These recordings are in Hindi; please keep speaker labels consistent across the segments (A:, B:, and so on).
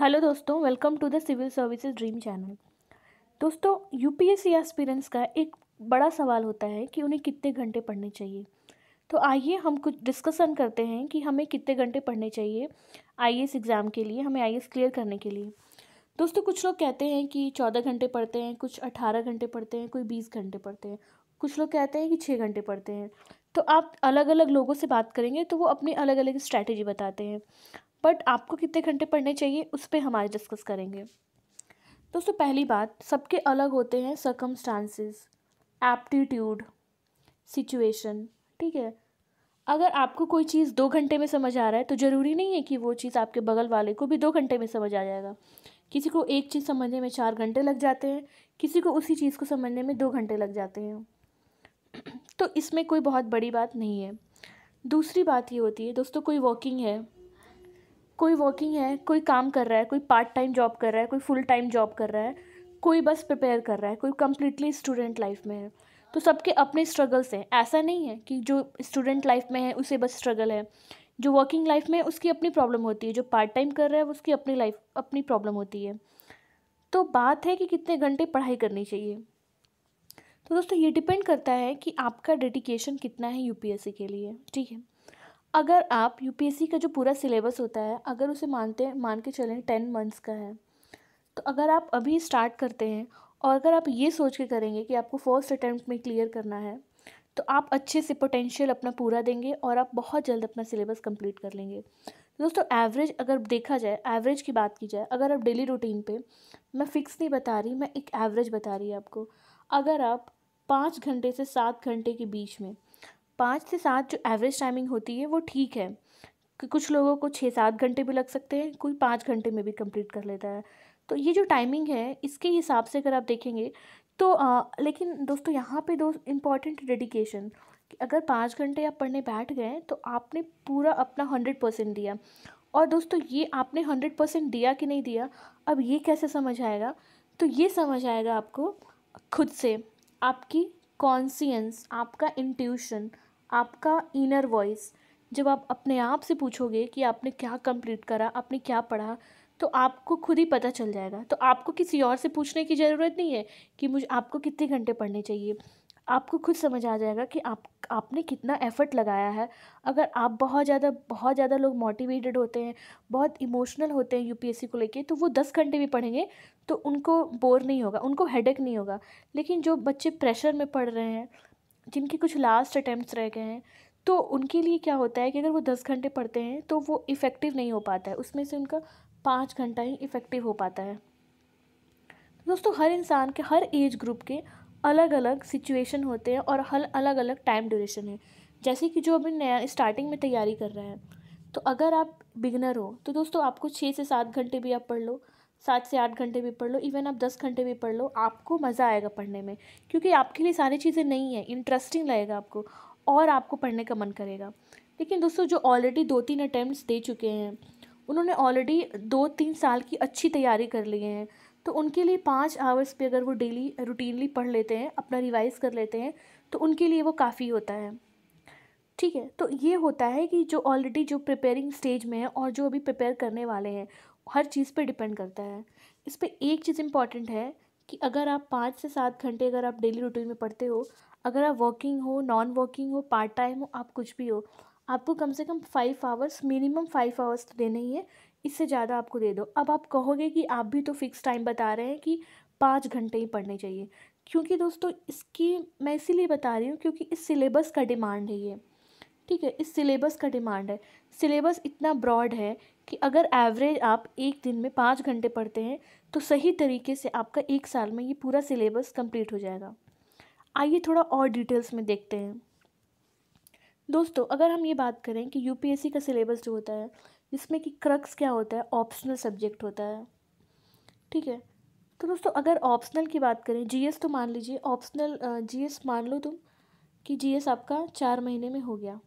A: हेलो दोस्तों welcome to the civil services dream channel दोस्तों यूपीएससी एस्पिरेंट्स का एक बड़ा सवाल होता है कि उन्हें कितने घंटे पढ़ने चाहिए तो आइए हम कुछ डिस्कशन करते हैं कि हमें कितने घंटे पढ़ने चाहिए आई एग्ज़ाम के लिए हमें आई क्लियर करने के लिए दोस्तों कुछ लोग कहते हैं कि चौदह घंटे पढ़ते हैं कुछ अट्ठारह घंटे पढ़ते हैं कोई बीस घंटे पढ़ते हैं कुछ लोग कहते हैं कि छः घंटे पढ़ते हैं तो आप अलग अलग लोगों से बात करेंगे तो वो अपनी अलग अलग स्ट्रैटेजी बताते हैं बट आपको कितने घंटे पढ़ने चाहिए उस पर हम आज डिस्कस करेंगे दोस्तों पहली बात सबके अलग होते हैं सर्कमस्टांसिस एप्टीट्यूड सिचुएशन ठीक है अगर आपको कोई चीज़ दो घंटे में समझ आ रहा है तो ज़रूरी नहीं है कि वो चीज़ आपके बगल वाले को भी दो घंटे में समझ आ जाएगा किसी को एक चीज़ समझने में चार घंटे लग जाते हैं किसी को उसी चीज़ को समझने में दो घंटे लग जाते हैं तो इसमें कोई बहुत बड़ी बात नहीं है दूसरी बात ये होती है दोस्तों कोई वॉकिंग है कोई वर्किंग है कोई काम कर रहा है कोई पार्ट टाइम जॉब कर रहा है कोई फुल टाइम जॉब कर रहा है कोई बस प्रिपेयर कर रहा है कोई कम्प्लीटली स्टूडेंट लाइफ में है तो सबके अपने स्ट्रगल्स हैं ऐसा नहीं है कि जो स्टूडेंट लाइफ में है उसे बस स्ट्रगल है जो वर्किंग लाइफ में उसकी अपनी प्रॉब्लम होती है जो पार्ट टाइम कर रहा है उसकी अपनी लाइफ अपनी प्रॉब्लम होती है तो बात है कि कितने घंटे पढ़ाई करनी चाहिए तो दोस्तों ये डिपेंड करता है कि आपका डेडिकेशन कितना है यूपीएससी के लिए ठीक है अगर आप यूपीएससी का जो पूरा सिलेबस होता है अगर उसे मानते मान के चलें टेन मंथ्स का है तो अगर आप अभी स्टार्ट करते हैं और अगर आप ये सोच के करेंगे कि आपको फर्स्ट अटैम्प्ट में क्लियर करना है तो आप अच्छे से पोटेंशियल अपना पूरा देंगे और आप बहुत जल्द अपना सिलेबस कंप्लीट कर लेंगे दोस्तों एवरेज अगर देखा जाए एवरेज की बात की जाए अगर आप डेली रूटीन पे मैं फ़िक्स नहीं बता रही मैं एक एवरेज बता रही आपको अगर आप पाँच घंटे से सात घंटे के बीच में पाँच से सात जो एवरेज टाइमिंग होती है वो ठीक है कि कुछ लोगों को छः सात घंटे भी लग सकते हैं कोई पाँच घंटे में भी कंप्लीट कर लेता है तो ये जो टाइमिंग है इसके हिसाब से अगर आप देखेंगे तो आ, लेकिन दोस्तों यहाँ पे दो इम्पॉर्टेंट डेडिकेशन कि अगर पाँच घंटे आप पढ़ने बैठ गए तो आपने पूरा अपना हंड्रेड परसेंट दिया और दोस्तों ये आपने हंड्रेड परसेंट दिया कि नहीं दिया अब ये कैसे समझ आएगा तो ये समझ आएगा आपको खुद से आपकी कॉन्सियंस आपका इंट्यूशन आपका इनर वॉइस जब आप अपने आप से पूछोगे कि आपने क्या कंप्लीट करा आपने क्या पढ़ा तो आपको खुद ही पता चल जाएगा तो आपको किसी और से पूछने की ज़रूरत नहीं है कि मुझे आपको कितने घंटे पढ़ने चाहिए आपको खुद समझ आ जाएगा कि आप आपने कितना एफ़र्ट लगाया है अगर आप बहुत ज़्यादा बहुत ज़्यादा लोग मोटिवेटेड होते हैं बहुत इमोशनल होते हैं यूपीएससी को लेके तो वो दस घंटे भी पढ़ेंगे तो उनको बोर नहीं होगा उनको हेडेक नहीं होगा लेकिन जो बच्चे प्रेशर में पढ़ रहे हैं जिनके कुछ लास्ट अटैम्प्ट रह गए हैं तो उनके लिए क्या होता है कि अगर वो दस घंटे पढ़ते हैं तो वो इफ़ेक्टिव नहीं हो पाता है उसमें से उनका पाँच घंटा ही इफ़ेक्टिव हो पाता है दोस्तों हर इंसान के हर एज ग्रुप के अलग अलग सिचुएशन होते हैं और हर अलग अलग टाइम ड्यूरेशन है जैसे कि जो अभी नया स्टार्टिंग में तैयारी कर रहे हैं तो अगर आप बिगनर हो तो दोस्तों आपको छः से सात घंटे भी आप पढ़ लो सात से आठ घंटे भी पढ़ लो इवन आप दस घंटे भी पढ़ लो आपको मज़ा आएगा पढ़ने में क्योंकि आपके लिए सारी चीज़ें नहीं है इंटरेस्टिंग लगेगा आपको और आपको पढ़ने का मन करेगा लेकिन दोस्तों जो ऑलरेडी दो तीन अटैम्प्ट दे चुके हैं उन्होंने ऑलरेडी दो तीन साल की अच्छी तैयारी कर लिए हैं तो उनके लिए पाँच आवर्स पे अगर वो डेली रूटीनली पढ़ लेते हैं अपना रिवाइज़ कर लेते हैं तो उनके लिए वो काफ़ी होता है ठीक है तो ये होता है कि जो ऑलरेडी जो प्रिपेयरिंग स्टेज में है और जो अभी प्रिपेयर करने वाले हैं हर चीज़ पे डिपेंड करता है इस पर एक चीज़ इम्पॉर्टेंट है कि अगर आप पाँच से सात घंटे अगर आप डेली रूटीन में पढ़ते हो अगर आप वर्किंग हो नॉन वर्किंग हो पार्ट टाइम हो आप कुछ भी हो आपको कम से कम five hours minimum five hours तो देना ही है इससे ज़्यादा आपको दे दो अब आप कहोगे कि आप भी तो फिक्स टाइम बता रहे हैं कि पाँच घंटे ही पढ़ने चाहिए क्योंकि दोस्तों इसकी मैं इसीलिए बता रही हूँ क्योंकि इस सिलेबस का डिमांड है ये ठीक है इस सिलेबस का डिमांड है सिलेबस इतना ब्रॉड है कि अगर एवरेज आप एक दिन में पाँच घंटे पढ़ते हैं तो सही तरीके से आपका एक साल में ये पूरा सिलेबस कंप्लीट हो जाएगा आइए थोड़ा और डिटेल्स में देखते हैं दोस्तों अगर हम ये बात करें कि यू का सिलेबस जो होता है जिसमें कि क्रक्स क्या होता है ऑप्शनल सब्जेक्ट होता है ठीक है तो दोस्तों अगर ऑप्शनल की बात करें जी तो मान लीजिए ऑप्शनल जी मान लो तुम कि जी आपका चार महीने में हो गया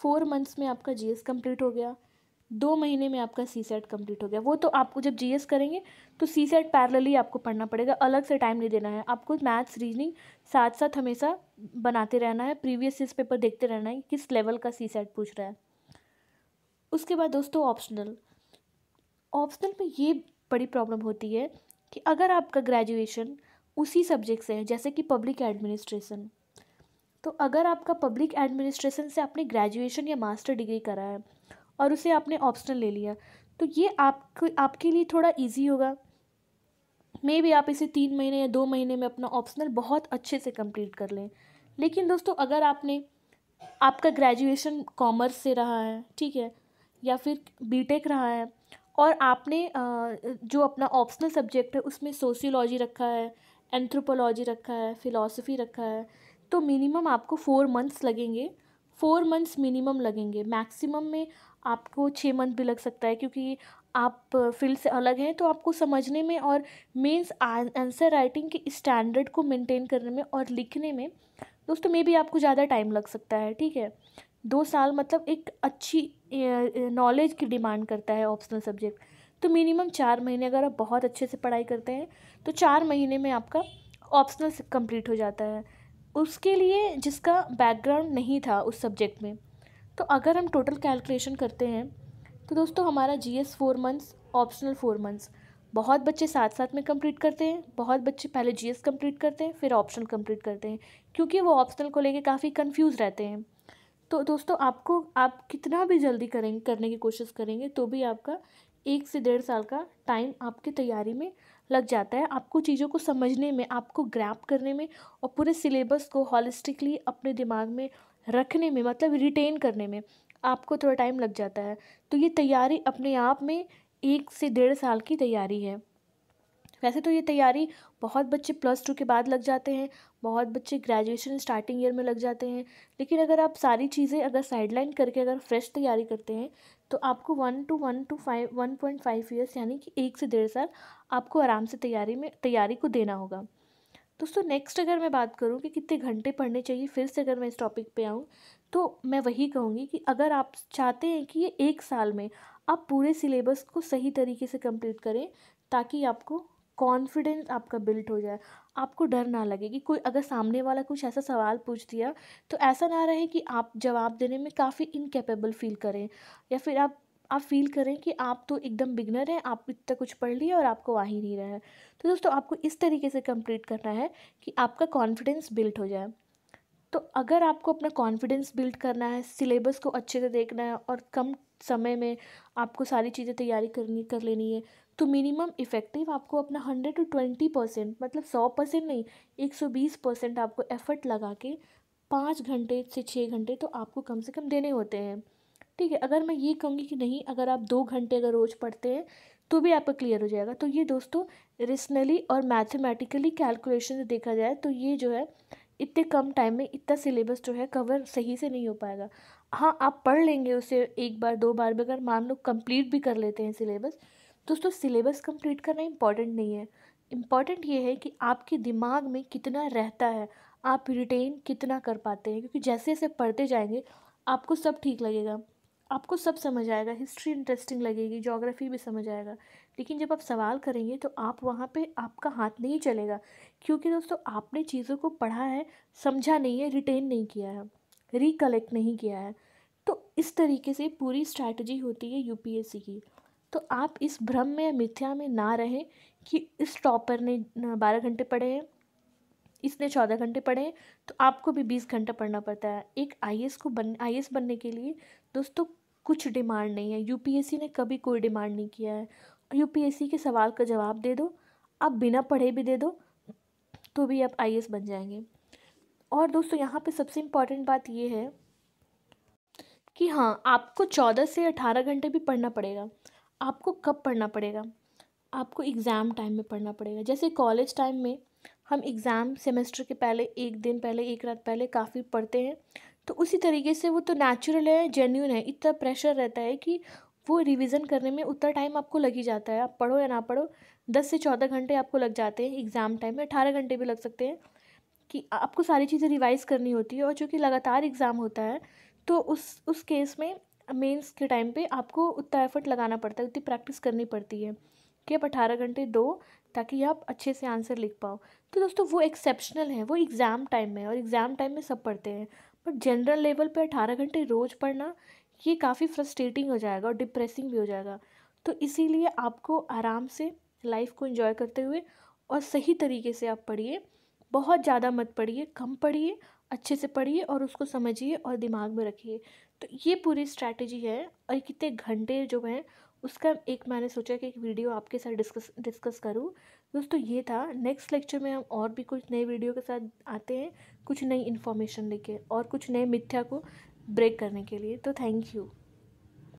A: फोर मंथ्स में आपका जी एस हो गया दो महीने में आपका सी सेट कम्प्लीट हो गया वो तो आपको जब एस करेंगे तो सी सेट ही आपको पढ़ना पड़ेगा अलग से टाइम नहीं देना है आपको मैथ्स रीजनिंग साथ साथ हमेशा बनाते रहना है प्रीवियस इस पेपर देखते रहना है किस लेवल का सी सेट पूछ रहा है उसके बाद दोस्तों ऑप्शनल ऑप्शनल में ये बड़ी प्रॉब्लम होती है कि अगर आपका ग्रेजुएशन उसी सब्जेक्ट से है जैसे कि पब्लिक एडमिनिस्ट्रेशन तो अगर आपका पब्लिक एडमिनिस्ट्रेशन से आपने ग्रेजुएशन या मास्टर डिग्री करा है और उसे आपने ऑप्शनल ले लिया तो ये आपको आपके लिए थोड़ा ईजी होगा मे भी आप इसे तीन महीने या दो महीने में अपना ऑप्शनल बहुत अच्छे से कंप्लीट कर लें लेकिन दोस्तों अगर आपने आपका ग्रेजुएशन कॉमर्स से रहा है ठीक है या फिर बीटेक रहा है और आपने जो अपना ऑप्शनल सब्जेक्ट है उसमें सोशियोलॉजी रखा है एंथ्रोपोलॉजी रखा है फिलासफी रखा है तो मिनिमम आपको फ़ोर मंथ्स लगेंगे फ़ोर मंथ्स मिनिमम लगेंगे मैक्सिमम में आपको छः मंथ भी लग सकता है क्योंकि आप फील्ड से अलग हैं तो आपको समझने में और मीन्स आंसर राइटिंग के स्टैंडर्ड को मेंटेन करने में और लिखने में दोस्तों मे भी आपको ज़्यादा टाइम लग सकता है ठीक है दो साल मतलब एक अच्छी नॉलेज की डिमांड करता है ऑप्शनल सब्जेक्ट तो मिनिमम चार महीने अगर आप बहुत अच्छे से पढ़ाई करते हैं तो चार महीने में आपका ऑप्शनल कंप्लीट हो जाता है उसके लिए जिसका बैकग्राउंड नहीं था उस सब्जेक्ट में तो अगर हम टोटल कैलकुलेशन करते हैं तो दोस्तों हमारा G S four months optional four months बहुत बच्चे साथ साथ में कंप्लीट करते हैं बहुत बच्चे पहले जी एस कम्प्लीट करते हैं फिर ऑप्शनल कंप्लीट करते हैं क्योंकि वो ऑप्शनल को लेके काफ़ी कंफ्यूज रहते हैं तो दोस्तों आपको आप कितना भी जल्दी करें करने की कोशिश करेंगे तो भी आपका एक से डेढ़ साल का टाइम आपकी तैयारी में लग जाता है आपको चीज़ों को समझने में आपको ग्रैप करने में और पूरे सिलेबस को हॉलिस्टिकली अपने दिमाग में रखने में मतलब रिटेन करने में आपको थोड़ा टाइम लग जाता है तो ये तैयारी अपने आप में एक से डेढ़ साल की तैयारी है वैसे तो ये तैयारी बहुत बच्चे प्लस टू के बाद लग जाते हैं बहुत बच्चे ग्रेजुएशन स्टार्टिंग ईयर में लग जाते हैं लेकिन अगर आप सारी चीज़ें अगर साइडलाइन करके अगर फ्रेश तैयारी करते हैं तो आपको one two one two five one point five years यानी कि एक से डेढ़ साल आपको आराम से तैयारी में तैयारी को देना होगा दोस्तों नेक्स्ट अगर मैं बात करूँ कि कितने घंटे पढ़ने चाहिए फिर से अगर मैं इस टॉपिक पे आऊँ तो मैं वही कहूँगी कि अगर आप चाहते हैं कि ये एक साल में आप पूरे सिलेबस को सही तरीके से कंप्लीट करें ताकि आपको कॉन्फिडेंस आपका बिल्ट हो जाए आपको डर ना लगे कि कोई अगर सामने वाला कुछ ऐसा सवाल पूछ दिया तो ऐसा ना रहे कि आप जवाब देने में काफ़ी इनकेपेबल फील करें या फिर आप आप फील करें कि आप तो एकदम बिगनर हैं आप इतना कुछ पढ़ लिया और आपको आ ही नहीं रहा है तो दोस्तों आपको इस तरीके से कंप्लीट करना है कि आपका कॉन्फिडेंस बिल्ट हो जाए तो अगर आपको अपना कॉन्फिडेंस बिल्ड करना है सिलेबस को अच्छे से देखना है और कम समय में आपको सारी चीज़ें तैयारी करनी कर लेनी है तो मिनिमम इफ़ेक्टिव आपको अपना हंड्रेड टू ट्वेंटी परसेंट मतलब सौ परसेंट नहीं एक सौ बीस परसेंट आपको एफ़र्ट लगा के पाँच घंटे से छः घंटे तो आपको कम से कम देने होते हैं ठीक है अगर मैं ये कहूँगी कि नहीं अगर आप दो घंटे अगर रोज़ पढ़ते हैं तो भी आपका क्लियर हो जाएगा तो ये दोस्तों रिसनली और मैथमेटिकली कैलकुलेशन से देखा जाए तो ये जो है इतने कम टाइम में इतना सिलेबस जो है कवर सही से नहीं हो पाएगा हाँ आप पढ़ लेंगे उसे एक बार दो बार भी अगर मान लो कंप्लीट भी कर लेते हैं सिलेबस दोस्तों सिलेबस कंप्लीट करना इम्पॉर्टेंट नहीं है इम्पॉर्टेंट ये है कि आपके दिमाग में कितना रहता है आप रिटेन कितना कर पाते हैं क्योंकि जैसे जैसे पढ़ते जाएंगे आपको सब ठीक लगेगा आपको सब समझ आएगा हिस्ट्री इंटरेस्टिंग लगेगी जोग्राफी भी समझ आएगा लेकिन जब आप सवाल करेंगे तो आप वहाँ पे आपका हाथ नहीं चलेगा क्योंकि दोस्तों आपने चीज़ों को पढ़ा है समझा नहीं है रिटेन नहीं किया है रिकलेक्ट नहीं किया है तो इस तरीके से पूरी स्ट्रैटेजी होती है यू की तो आप इस भ्रम में या मिथ्या में ना रहें कि इस टॉपर ने बारह घंटे पढ़े हैं इसने चौदह घंटे पढ़े तो आपको भी बीस घंटा पढ़ना पड़ता है एक आई को बन आई बनने के लिए दोस्तों कुछ डिमांड नहीं है यूपीएससी ने कभी कोई डिमांड नहीं किया है यूपीएससी के सवाल का जवाब दे दो आप बिना पढ़े भी दे दो तो भी आप आई बन जाएंगे और दोस्तों यहाँ पे सबसे इम्पॉर्टेंट बात ये है कि हाँ आपको चौदह से अठारह घंटे भी पढ़ना पड़ेगा आपको कब पढ़ना पड़ेगा आपको एग्ज़ाम टाइम में पढ़ना पड़ेगा जैसे कॉलेज टाइम में हम एग्ज़ाम सेमेस्टर के पहले एक दिन पहले एक रात पहले काफ़ी पढ़ते हैं तो उसी तरीके से वो तो नेचुरल है जेन्यून है इतना प्रेशर रहता है कि वो रिवीजन करने में उतना टाइम आपको लग ही जाता है आप पढ़ो या ना पढ़ो दस से चौदह घंटे आपको लग जाते हैं एग्ज़ाम टाइम में अठारह घंटे भी लग सकते हैं कि आपको सारी चीज़ें रिवाइज़ करनी होती है और चूँकि लगातार एग्ज़ाम होता है तो उस उस केस में मेंस के टाइम पे आपको उतना एफर्ट लगाना पड़ता है उतनी प्रैक्टिस करनी पड़ती है कि आप अठारह घंटे दो ताकि आप अच्छे से आंसर लिख पाओ तो दोस्तों वो एक्सेप्शनल है वो एग्ज़ाम टाइम में और एग्ज़ाम टाइम में सब पढ़ते हैं बट जनरल लेवल पे अठारह घंटे रोज़ पढ़ना ये काफ़ी फ्रस्ट्रेटिंग हो जाएगा और डिप्रेसिंग भी हो जाएगा तो इसीलिए आपको आराम से लाइफ को इन्जॉय करते हुए और सही तरीके से आप पढ़िए बहुत ज़्यादा मत पढ़िए कम पढ़िए अच्छे से पढ़िए और उसको समझिए और दिमाग में रखिए तो ये पूरी स्ट्रैटेजी है और कितने घंटे जो हैं उसका एक मैंने सोचा कि एक वीडियो आपके साथ डिस्कस डिस्कस करूँ दोस्तों ये था नेक्स्ट लेक्चर में हम और भी कुछ नए वीडियो के साथ आते हैं कुछ नई इन्फॉर्मेशन लेके और कुछ नए मिथ्या को ब्रेक करने के लिए तो थैंक यू